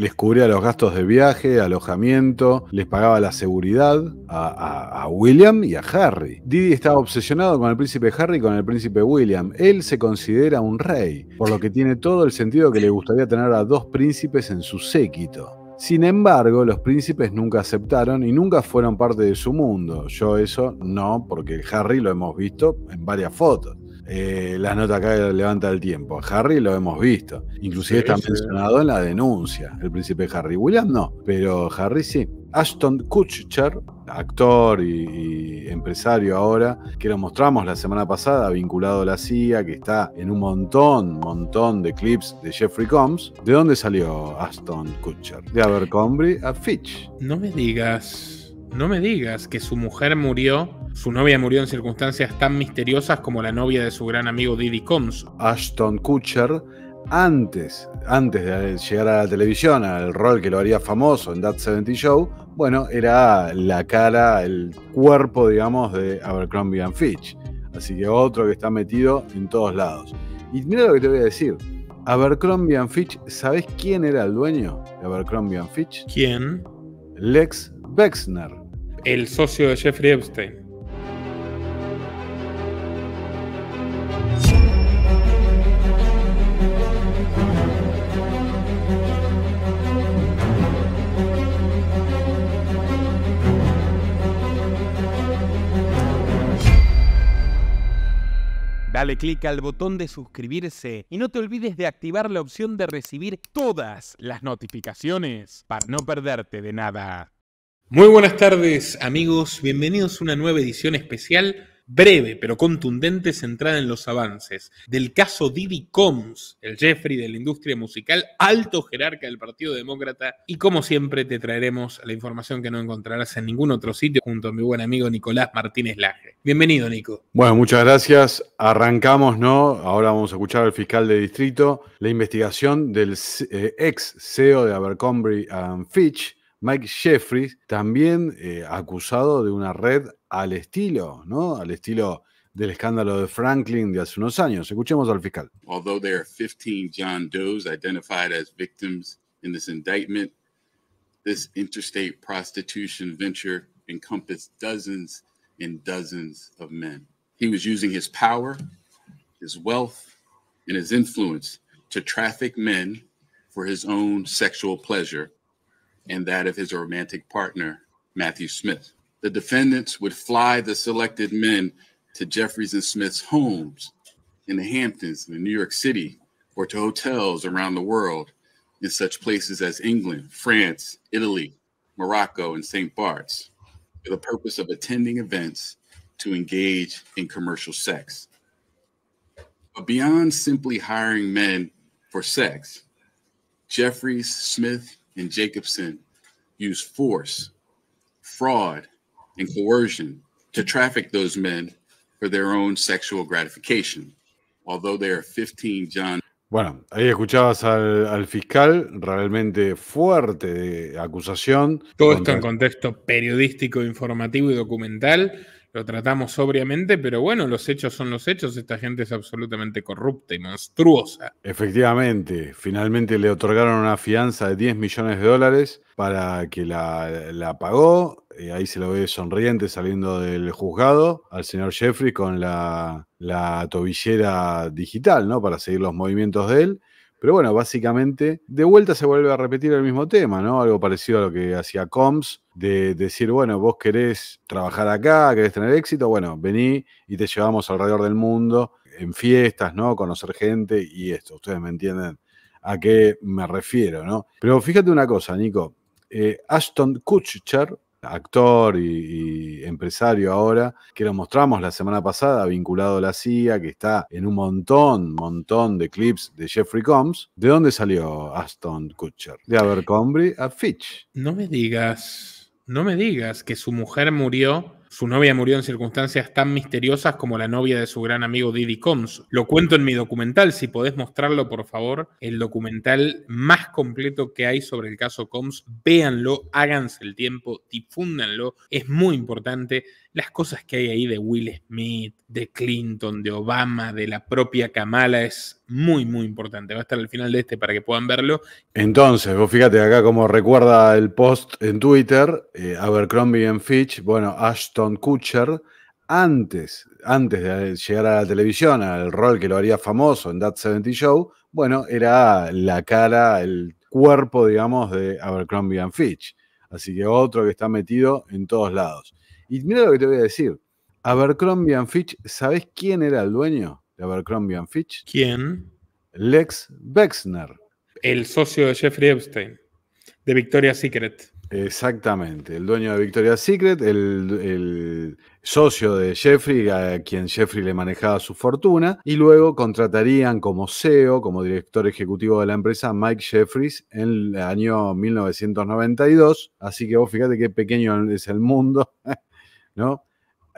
les cubría los gastos de viaje, alojamiento, les pagaba la seguridad a, William y a Harry. Didi estaba obsesionado con el príncipe Harry y con el príncipe William. Él se considera un rey, por lo que tiene todo el sentido que le gustaría tener a dos príncipes en su séquito. Sin embargo, los príncipes nunca aceptaron y nunca fueron parte de su mundo. Yo eso no, porque Harry lo hemos visto en varias fotos. La eh, las notas que levanta el tiempo. Harry lo hemos visto. Inclusive está mencionado en la denuncia, el príncipe Harry. William no, pero Harry sí. Ashton Kutcher, actor y, y, empresario ahora, que lo mostramos la semana pasada, vinculado a la CIA, que está en un montón, montón de clips de Jeffrey Combs. ¿De dónde salió Ashton Kutcher? De Abercrombie a Fitch. No me digas. No me digas que su mujer murió, su novia murió en circunstancias tan misteriosas como la novia de su gran amigo Didi Combs. Ashton Kutcher, antes, antes de llegar a la televisión, al rol que lo haría famoso en That 70 Show, bueno, era la cara, el cuerpo, digamos, de Abercrombie Fitch. Así que otro que está metido en todos lados. Y mira lo que te voy a decir. Abercrombie Fitch, ¿sabes quién era el dueño de Abercrombie Fitch? ¿Quién? Lex Bexner el socio de Jeffrey Epstein. Dale clic al botón de suscribirse y no te olvides de activar la opción de recibir todas las notificaciones para no perderte de nada. Muy buenas tardes amigos, bienvenidos a una nueva edición especial, breve pero contundente, centrada en los avances del caso Didi Combs, el Jeffrey de la industria musical, alto jerarca del Partido Demócrata, y como siempre te traeremos la información que no encontrarás en ningún otro sitio junto a mi buen amigo Nicolás Martínez Laje. Bienvenido Nico. Bueno, muchas gracias. Arrancamos, ¿no? Ahora vamos a escuchar al fiscal de distrito la investigación del eh, ex CEO de Abercrombie Fitch Mike Jeffries, también eh, acusado de una red al estilo, ¿no? Al estilo del escándalo de Franklin de hace unos años. Escuchemos al fiscal. Although there are 15 John Does identified as victims in this indictment, this interstate prostitution venture encompassed dozens and dozens of men. He was using his power, his wealth, and his influence to traffic men for his own sexual pleasure and that of his romantic partner, Matthew Smith. The defendants would fly the selected men to Jeffries and Smith's homes in the Hamptons, in New York City, or to hotels around the world in such places as England, France, Italy, Morocco, and St. Bart's for the purpose of attending events to engage in commercial sex. But beyond simply hiring men for sex, Jeffries, Smith, and Jacobson used force, fraud, and coercion to traffic those men for their own sexual gratification, although they are 15 John. Bueno, ahí escuchabas al, al fiscal, realmente fuerte de acusación. Todo contra... esto en contexto periodístico, informativo y documental lo tratamos sobriamente, pero bueno, los hechos son los hechos, esta gente es absolutamente corrupta y monstruosa. Efectivamente, finalmente le otorgaron una fianza de 10 millones de dólares para que la, pagó, ahí se lo ve sonriente saliendo del juzgado al señor Jeffrey con la, la tobillera digital, ¿no? Para seguir los movimientos de él. Pero bueno, básicamente, de vuelta se vuelve a repetir el mismo tema, ¿no? Algo parecido a lo que hacía Combs de decir, bueno, vos querés trabajar acá, querés tener éxito, bueno, vení y te llevamos alrededor del mundo en fiestas, ¿no? Conocer gente y esto, ustedes me entienden a qué me refiero, ¿no? Pero fíjate una cosa, Nico, eh, Ashton Kutcher, actor y, empresario ahora, que lo mostramos la semana pasada, vinculado a la CIA, que está en un montón, montón de clips de Jeffrey Combs. ¿De dónde salió Ashton Kutcher? De Abercrombie a Fitch. No me digas no me digas que su mujer murió, su novia murió en circunstancias tan misteriosas como la novia de su gran amigo Didi Combs. Lo cuento en mi documental, si podés mostrarlo por favor, el documental más completo que hay sobre el caso Combs, véanlo, háganse el tiempo, difúndanlo, es muy importante, las cosas que hay ahí de Will Smith, de Clinton, de Obama, de la propia Kamala, es muy, muy importante. Va a estar al final de este para que puedan verlo. Entonces, vos fíjate acá como recuerda el post en Twitter, eh, Abercrombie and Fitch, bueno, Ashton Kutcher, antes, antes de llegar a la televisión, al rol que lo haría famoso en That 70 Show, bueno, era la cara, el cuerpo, digamos, de Abercrombie and Fitch. Así que otro que está metido en todos lados. Y mira lo que te voy a decir. Abercrombie and Fitch, ¿sabes quién era el dueño de Abercrombie and Fitch? ¿Quién? Lex Bexner. El socio de Jeffrey Epstein, de Victoria's Secret. Exactamente, el dueño de Victoria's Secret, el, socio de Jeffrey, a quien Jeffrey le manejaba su fortuna, y luego contratarían como CEO, como director ejecutivo de la empresa, Mike Jeffries en el año 1992. Así que vos fíjate qué pequeño es el mundo. Victoria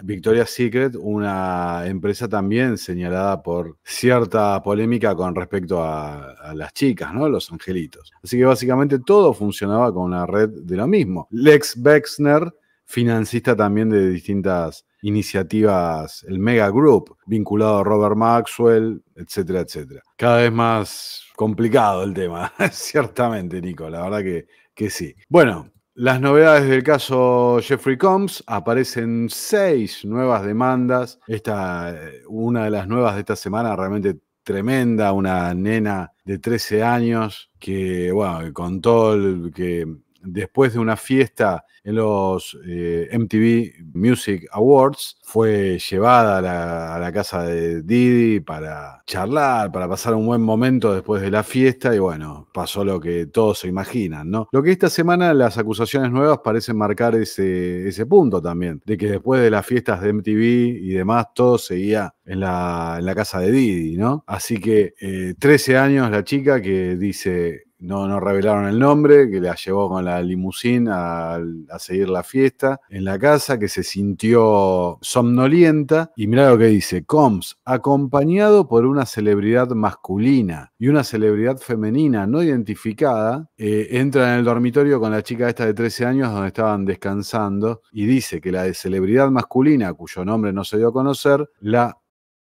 Victoria's Secret, una empresa también señalada por cierta polémica con respecto a, las chicas, ¿no? Los angelitos. Así que básicamente todo funcionaba con una red de lo mismo. Lex Bexner, financista también de distintas iniciativas, el Mega Group, vinculado a Robert Maxwell, etcétera, etcétera. Cada vez más complicado el tema, ciertamente, Nico, la verdad que, que sí. Bueno, las novedades del caso Jeffrey Combs, aparecen seis nuevas demandas. Esta, eh, una de las nuevas de esta semana realmente tremenda, una nena de 13 años que, bueno, contó que después de una fiesta en los eh, MTV Music Awards, fue llevada a la, casa de Didi para charlar, para pasar un buen momento después de la fiesta y bueno, pasó lo que todos se imaginan, ¿no? Lo que esta semana las acusaciones nuevas parecen marcar ese, punto también, de que después de las fiestas de MTV y demás, todo seguía en la, en la casa de Didi, ¿no? Así que 13 eh, años la chica que dice, no, revelaron el nombre, que la llevó con la limusina a, seguir la fiesta en la casa, que se sintió somnolienta. Y mira lo que dice, Combs, acompañado por una celebridad masculina y una celebridad femenina no identificada, eh, entra en el dormitorio con la chica esta de 13 años donde estaban descansando y dice que la de celebridad masculina, cuyo nombre no se dio a conocer, la,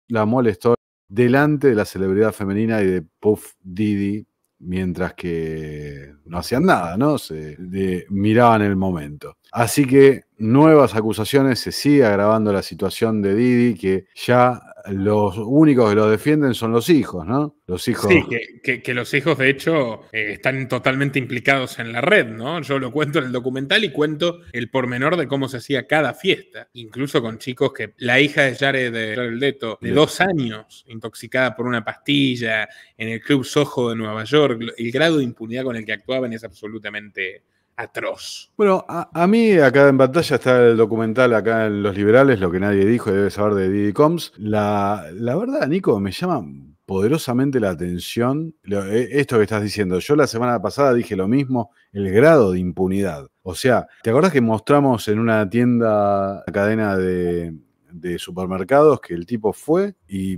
molestó delante de la celebridad femenina y de Puff Didi mientras que no hacían nada, ¿no? Se miraban el momento. Así que nuevas acusaciones, se sigue agravando la situación de Didi, que ya los únicos que lo defienden son los hijos, ¿no? Los hijos. Sí, que, los hijos, de hecho, eh, están totalmente implicados en la red, ¿no? Yo lo cuento en el documental y cuento el pormenor de cómo se hacía cada fiesta, incluso con chicos que la hija de Jared, de de dos años, intoxicada por una pastilla en el Club Soho de Nueva York, el grado de impunidad con el que actuaban es absolutamente atroz. Bueno, a, mí acá en pantalla está el documental acá en Los Liberales, lo que nadie dijo y debe saber de Didi Combs. La, verdad, Nico, me llama poderosamente la atención e, esto que estás diciendo. Yo la semana pasada dije lo mismo, el grado de impunidad. O sea, ¿te acordás que mostramos en una tienda, cadena de, supermercados que el tipo fue y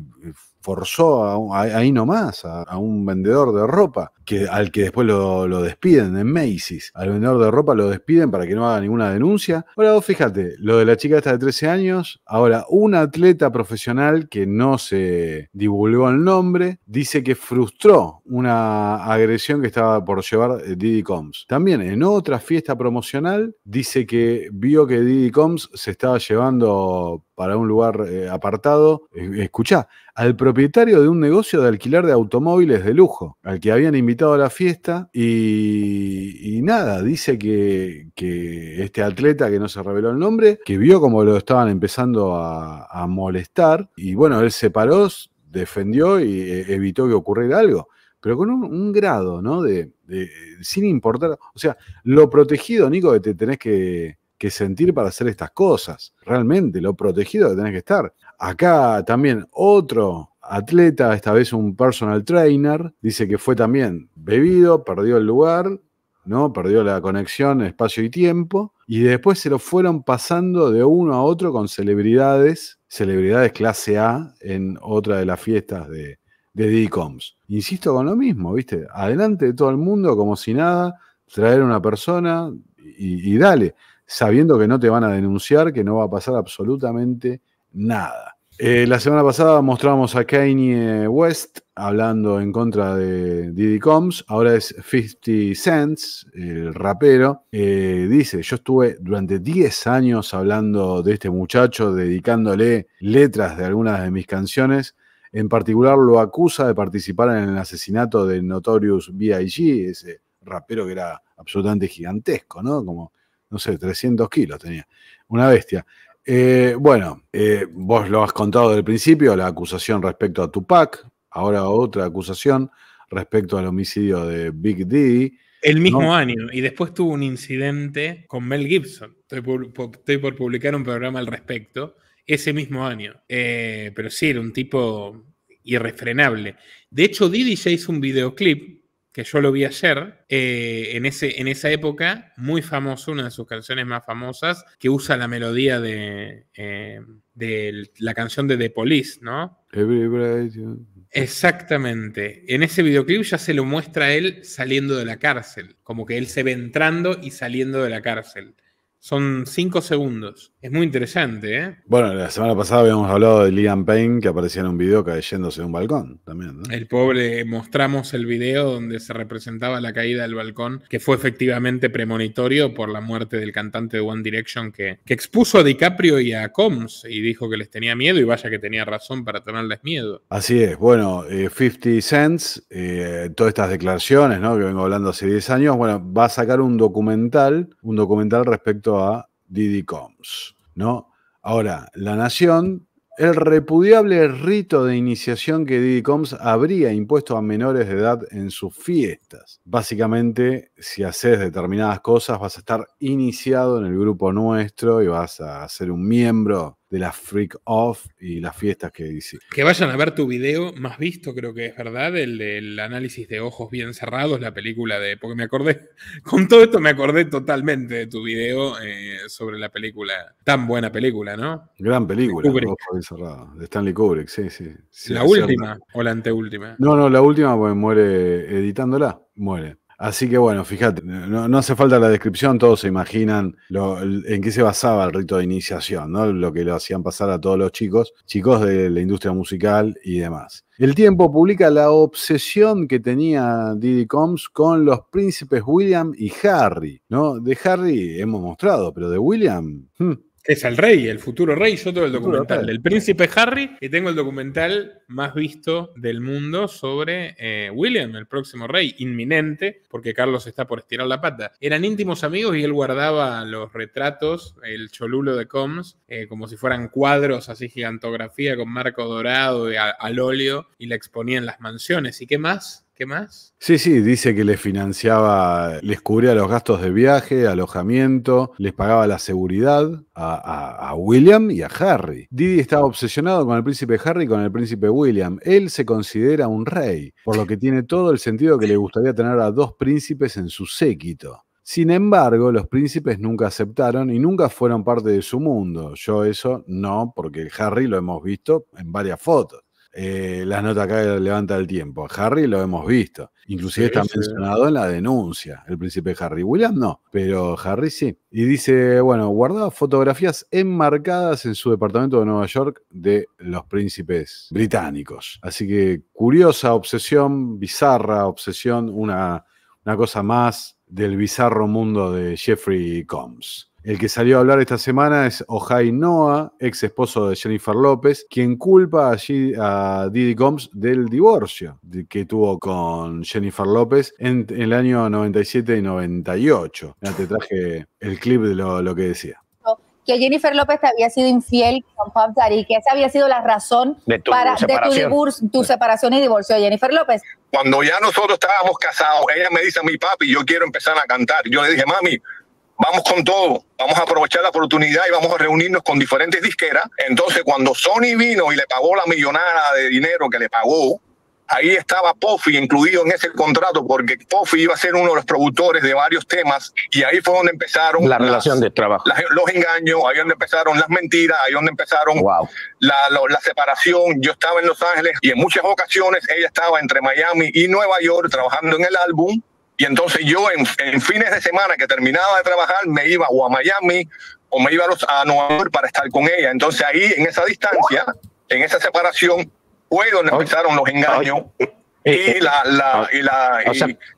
forzó ahí nomás a, un vendedor de ropa al que después lo, despiden en Macy's. Al vendedor de ropa lo despiden para que no haga ninguna denuncia. Ahora vos fíjate, lo de la chica esta de 13 años, ahora un atleta profesional que no se divulgó el nombre, dice que frustró una agresión que estaba por llevar eh, Didi Combs. También en otra fiesta promocional dice que vio que Didi Combs se estaba llevando para un lugar eh, apartado. Eh, escuchá, al propietario de un negocio de alquiler de automóviles de lujo, al que habían invitado la fiesta y, nada, dice que, este atleta, que no se reveló el nombre, que vio como lo estaban empezando a, molestar y bueno, él se paró, defendió y e, evitó que ocurriera algo, pero con un, grado, ¿no? De, sin importar, o sea, lo protegido, Nico, que te tenés que, que sentir para hacer estas cosas, realmente, lo protegido que tenés que estar. Acá también otro atleta, esta vez un personal trainer, dice que fue también bebido, perdió el lugar, ¿no? Perdió la conexión, espacio y tiempo, y después se lo fueron pasando de uno a otro con celebridades, celebridades clase A en otra de las fiestas de, de DICOMS. Insisto con lo mismo, ¿viste? Adelante de todo el mundo como si nada, traer a una persona y dale, sabiendo que no te van a denunciar, que no va a pasar absolutamente nada. Eh, la semana pasada mostramos a Kanye West hablando en contra de Diddy Combs. Ahora es 50 Cents, el rapero. Eh, dice: Yo estuve durante 10 años hablando de este muchacho, dedicándole letras de algunas de mis canciones. En particular, lo acusa de participar en el asesinato de Notorious B.I.G., ese rapero que era absolutamente gigantesco, ¿no? Como, no sé, 300 kilos tenía. Una bestia. Eh, bueno, eh, vos lo has contado desde el principio, la acusación respecto a Tupac, ahora otra acusación respecto al homicidio de Big D. El mismo año, y después tuvo un incidente con Mel Gibson. Estoy por, publicar un programa al respecto, ese mismo año. Eh, pero sí, era un tipo irrefrenable. De hecho, Didi ya hizo un videoclip que yo lo vi ayer, eh, en, ese, en esa época, muy famoso, una de sus canciones más famosas, que usa la melodía de, eh, de la canción de The Police, ¿no? Exactamente. En ese videoclip ya se lo muestra él saliendo de la cárcel, como que él se ve entrando y saliendo de la cárcel. Son cinco segundos. Es muy interesante, ¿eh? Bueno, la semana pasada habíamos hablado de Liam Payne que aparecía en un video cayéndose de un balcón también, ¿no? El pobre, mostramos el video donde se representaba la caída del balcón, que fue efectivamente premonitorio por la muerte del cantante de One Direction que, expuso a DiCaprio y a Combs y dijo que les tenía miedo y vaya que tenía razón para tenerles miedo. Así es. Bueno, 50 eh, Cents, eh, todas estas declaraciones, ¿no? Que vengo hablando hace 10 años, bueno, va a sacar un documental, un documental respecto a Didi Combs, ¿no? Ahora, La Nación, el repudiable rito de iniciación que Didi Combs habría impuesto a menores de edad en sus fiestas. Básicamente, si haces determinadas cosas, vas a estar iniciado en el grupo nuestro y vas a ser un miembro de la freak off y las fiestas que dice Que vayan a ver tu video más visto, creo que es verdad, el del análisis de ojos bien cerrados, la película de. Porque me acordé, con todo esto me acordé totalmente de tu video eh, sobre la película, tan buena película, ¿no? Gran película, Ojos bien cerrados, de Stanley Kubrick, sí, sí. la última o la anteúltima. No, no, la última, pues muere editándola, muere. Así que bueno, fíjate, no, hace falta la descripción, todos se imaginan en qué se basaba el rito de iniciación, ¿no? lo que lo hacían pasar a todos los chicos, chicos de la industria musical y demás. El tiempo publica la obsesión que tenía Diddy Combs con los príncipes William y Harry. ¿no? De Harry hemos mostrado, pero de William... Hmm, es el rey, el futuro rey. Yo tengo el documental del príncipe Harry y tengo el documental más visto del mundo sobre eh, William, el próximo rey, inminente, porque Carlos está por estirar la pata. Eran íntimos amigos y él guardaba los retratos, el cholulo de Combs, eh, como si fueran cuadros así gigantografía con marco dorado y al óleo y la exponía en las mansiones. ¿Y qué más? ¿Qué más? Sí, sí, dice que les financiaba, les cubría los gastos de viaje, alojamiento, les pagaba la seguridad a, William y a Harry. Didi estaba obsesionado con el príncipe Harry y con el príncipe William. Él se considera un rey, por lo que tiene todo el sentido que le gustaría tener a dos príncipes en su séquito. Sin embargo, los príncipes nunca aceptaron y nunca fueron parte de su mundo. Yo eso no, porque Harry lo hemos visto en varias fotos. Eh, las notas acá levanta el tiempo. Harry lo hemos visto. Inclusive está mencionado en la denuncia, el príncipe Harry. William no, pero Harry sí. Y dice, bueno, guardaba fotografías enmarcadas en su departamento de Nueva York de los príncipes británicos. Así que curiosa obsesión, bizarra obsesión, una cosa más del bizarro mundo de Jeffrey Combs. El que salió a hablar esta semana es Ojai Noah, ex esposo de Jennifer López, quien culpa allí a Didi Combs del divorcio que tuvo con Jennifer López en, el año 97 y 98. Ya te traje el clip de lo, que decía que Jennifer López había sido infiel con Pop que esa había sido la razón de para, tu, tu separación y divorcio de Jennifer López. Cuando ya nosotros estábamos casados, ella me dice a mi papi, yo quiero empezar a cantar. Yo le dije, mami, vamos con todo, vamos a aprovechar la oportunidad y vamos a reunirnos con diferentes disqueras. Entonces, cuando Sony vino y le pagó la millonada de dinero que le pagó, ahí estaba Puffy incluido en ese contrato porque Puffy iba a ser uno de los productores de varios temas y ahí fue donde empezaron la relación de trabajo, los engaños, ahí donde empezaron las mentiras, ahí donde empezaron la, la, separación. Yo estaba en Los Ángeles y en muchas ocasiones ella estaba entre Miami y Nueva York trabajando en el álbum y entonces yo en, fines de semana que terminaba de trabajar me iba o a Miami o me iba a, Nueva York para estar con ella. Entonces ahí en esa distancia, en esa separación, fue donde empezaron los engaños. Eh, eh, ah, y la,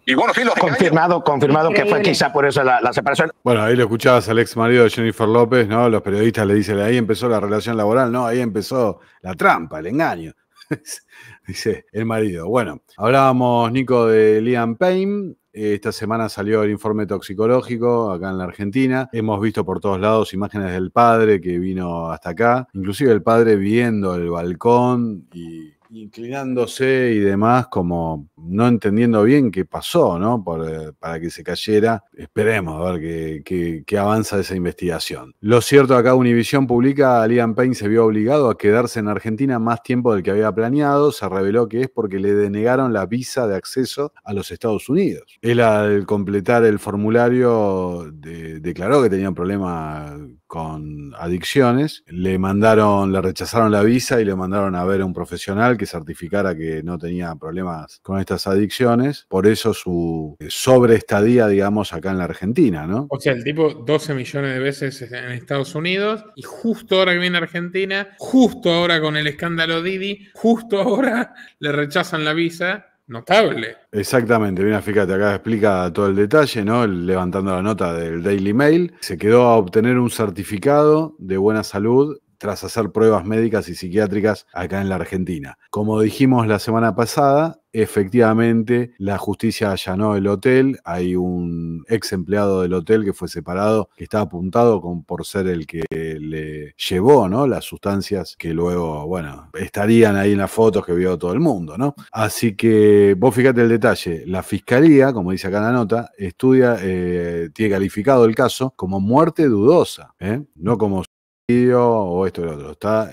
y, bueno, sí, los confirmado, confirmado que fue quizá por eso la, la, separación. Bueno, ahí lo escuchabas al ex marido de Jennifer López, ¿no? Los periodistas le dicen, ahí empezó la relación laboral, no, ahí empezó la trampa, el engaño. Dice el marido. Bueno, hablábamos, Nico, de Liam Payne, eh, esta semana salió el informe toxicológico acá en la Argentina. Hemos visto por todos lados imágenes del padre que vino hasta acá, inclusive el padre viendo el balcón y inclinándose y demás, como no entendiendo bien qué pasó, ¿no? Por, eh, para que se cayera. Esperemos a ver qué, avanza esa investigación. Lo cierto, acá Univision publica, Liam Payne se vio obligado a quedarse en Argentina más tiempo del que había planeado. Se reveló que es porque le denegaron la visa de acceso a los Estados Unidos. Él al completar el formulario declaró que tenía un problema con adicciones, le mandaron, le rechazaron la visa y le mandaron a ver a un profesional que certificara que no tenía problemas con estas adicciones, por eso su eh, sobreestadía, digamos, acá en la Argentina, ¿no? O sea, el tipo 12 millones de veces en Estados Unidos y justo ahora que viene a Argentina, justo ahora con el escándalo Didi, justo ahora le rechazan la visa notable. Exactamente, mira, fíjate, acá explica todo el detalle, ¿no? Levantando la nota del Daily Mail, se quedó a obtener un certificado de buena salud tras hacer pruebas médicas y psiquiátricas acá en la Argentina. Como dijimos la semana pasada, efectivamente la justicia allanó el hotel, hay un ex empleado del hotel que fue separado, que está apuntado por ser el que le llevó ¿no? las sustancias que luego, bueno, estarían ahí en las fotos que vio todo el mundo, ¿no? Así que vos fíjate el detalle, la fiscalía, como dice acá en la nota, estudia, eh, tiene calificado el caso como muerte dudosa, ¿eh? no como o esto o lo otro. Está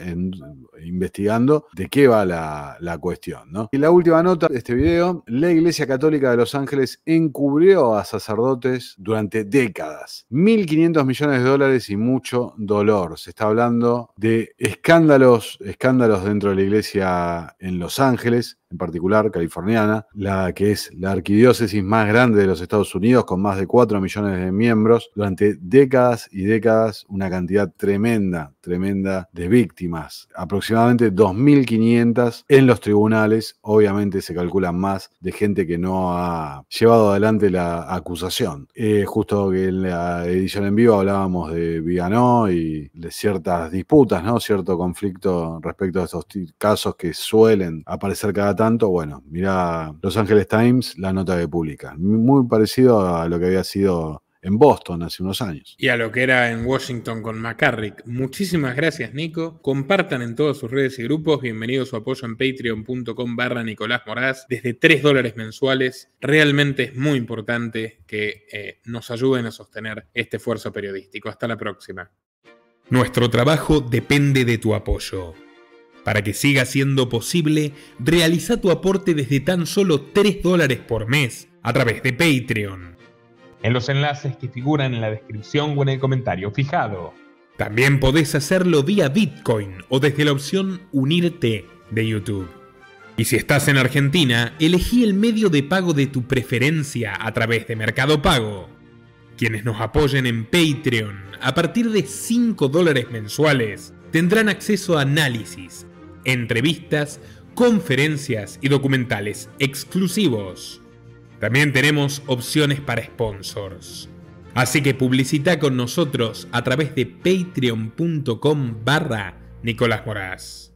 investigando de qué va la, la, cuestión. ¿no? Y la última nota de este video, la Iglesia Católica de Los Ángeles encubrió a sacerdotes durante décadas. 1.500 millones de dólares y mucho dolor. Se está hablando de escándalos, escándalos dentro de la Iglesia en Los Ángeles en particular, californiana, la que es la arquidiócesis más grande de los Estados Unidos, con más de 4 millones de miembros, durante décadas y décadas una cantidad tremenda, tremenda de víctimas, aproximadamente 2.500 en los tribunales, obviamente se calculan más de gente que no ha llevado adelante la acusación. Eh, justo que en la edición en vivo hablábamos de Viganó y de ciertas disputas, ¿no? Cierto conflicto respecto a estos casos que suelen aparecer cada tanto, bueno, mira Los Angeles Times, la nota de pública. Muy parecido a lo que había sido en Boston hace unos años. Y a lo que era en Washington con McCarrick. Muchísimas gracias, Nico. Compartan en todas sus redes y grupos. Bienvenido su apoyo en patreon.com barra Nicolás Moraz. Desde 3 dólares mensuales. Realmente es muy importante que eh, nos ayuden a sostener este esfuerzo periodístico. Hasta la próxima. Nuestro trabajo depende de tu apoyo. Para que siga siendo posible, realiza tu aporte desde tan solo 3 dólares por mes a través de Patreon. En los enlaces que figuran en la descripción o en el comentario fijado. También podés hacerlo vía Bitcoin o desde la opción Unirte de YouTube. Y si estás en Argentina, elegí el medio de pago de tu preferencia a través de Mercado Pago. Quienes nos apoyen en Patreon a partir de 5 dólares mensuales tendrán acceso a análisis, entrevistas, conferencias y documentales exclusivos. También tenemos opciones para sponsors. Así que publicita con nosotros a través de patreon.com barra Nicolás Moraz.